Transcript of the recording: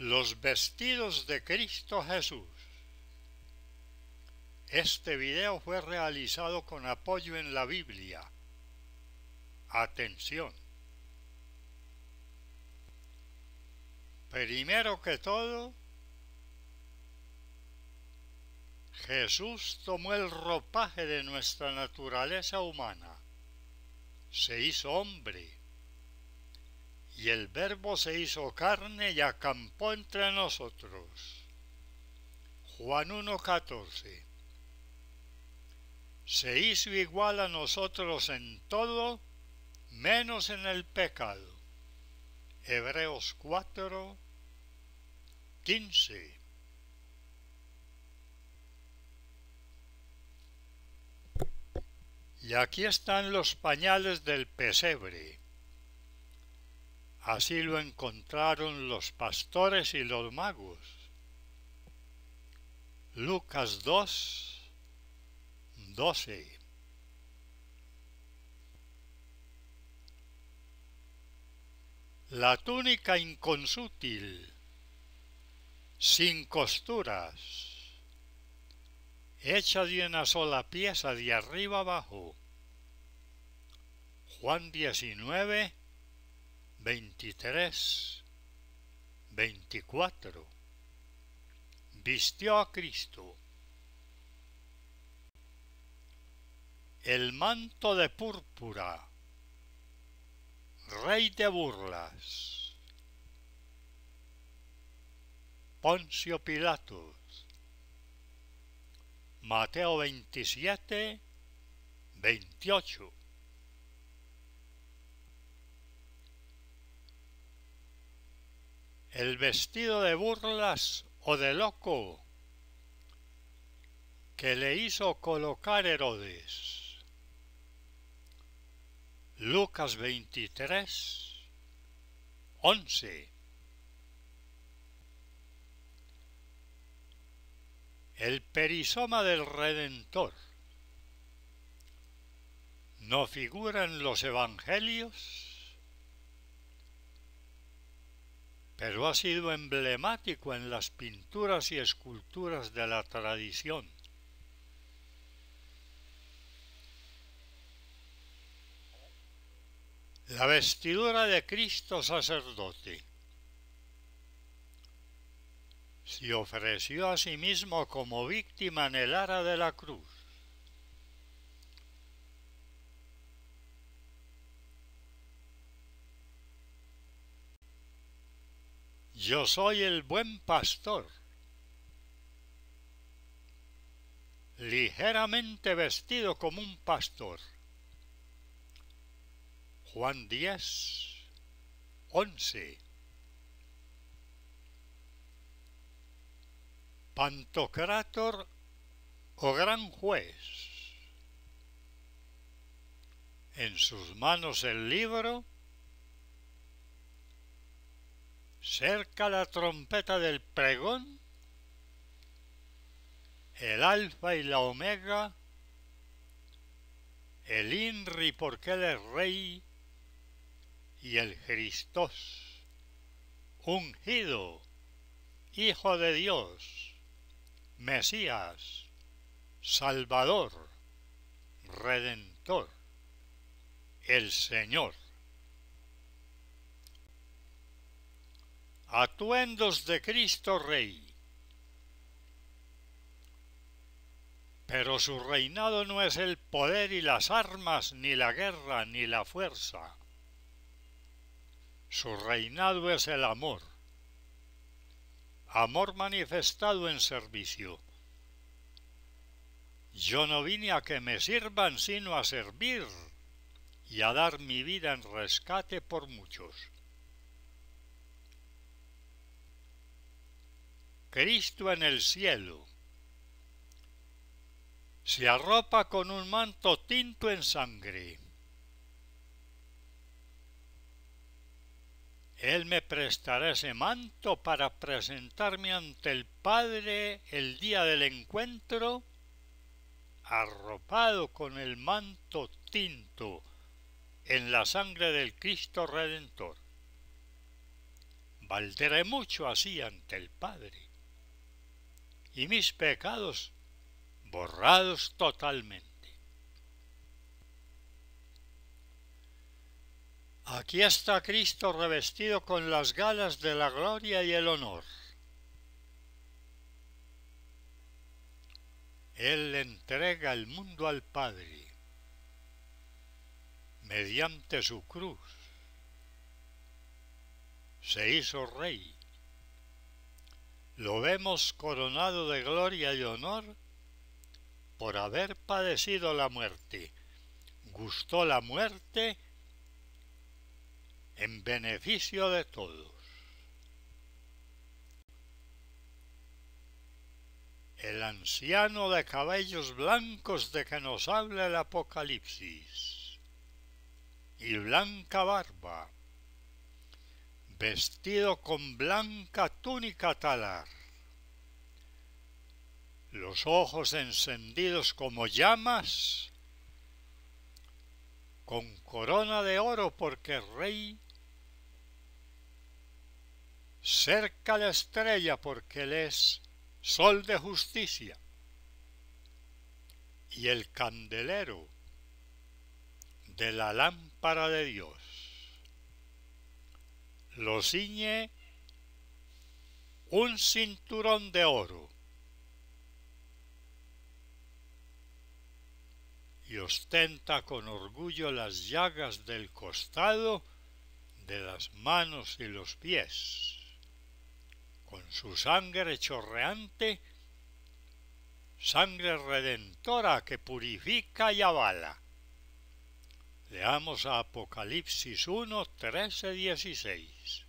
Los vestidos de Cristo Jesús. Este video fue realizado con apoyo en la Biblia. Atención. Primero que todo, Jesús tomó el ropaje de nuestra naturaleza humana. Se hizo hombre y el Verbo se hizo carne y acampó entre nosotros. Juan 1.14 Se hizo igual a nosotros en todo, menos en el pecado. Hebreos 4, Y aquí están los pañales del pesebre Así lo encontraron los pastores y los magos. Lucas 2, 12. La túnica inconsútil, sin costuras, hecha de una sola pieza de arriba abajo. Juan 19, 23, 24. Vistió a Cristo. El manto de púrpura, rey de burlas. Poncio Pilatos. Mateo 27, 28. el vestido de burlas o de loco que le hizo colocar Herodes. Lucas 23, 11. El perisoma del Redentor no figura en los evangelios pero ha sido emblemático en las pinturas y esculturas de la tradición. La vestidura de Cristo sacerdote se ofreció a sí mismo como víctima en el ara de la cruz. Yo soy el buen pastor. Ligeramente vestido como un pastor. Juan 10, 11. Pantocrátor o gran juez. En sus manos el libro cerca la trompeta del pregón, el alfa y la omega, el INRI porque él es rey, y el Cristos, ungido, Hijo de Dios, Mesías, Salvador, Redentor, el Señor. Atuendos de Cristo Rey. Pero su reinado no es el poder y las armas, ni la guerra, ni la fuerza. Su reinado es el amor. Amor manifestado en servicio. Yo no vine a que me sirvan, sino a servir y a dar mi vida en rescate por muchos. Cristo en el cielo. Se arropa con un manto tinto en sangre. Él me prestará ese manto para presentarme ante el Padre el día del encuentro, arropado con el manto tinto en la sangre del Cristo Redentor. Valderé mucho así ante el Padre y mis pecados borrados totalmente. Aquí está Cristo revestido con las galas de la gloria y el honor. Él entrega el mundo al Padre mediante su cruz. Se hizo rey lo vemos coronado de gloria y honor por haber padecido la muerte. Gustó la muerte en beneficio de todos. El anciano de cabellos blancos de que nos habla el Apocalipsis y blanca barba vestido con blanca túnica talar, los ojos encendidos como llamas, con corona de oro porque rey, cerca la estrella porque él es sol de justicia, y el candelero de la lámpara de Dios lo ciñe un cinturón de oro y ostenta con orgullo las llagas del costado, de las manos y los pies. Con su sangre chorreante, sangre redentora que purifica y avala. Leamos a Apocalipsis 1, 13, 16.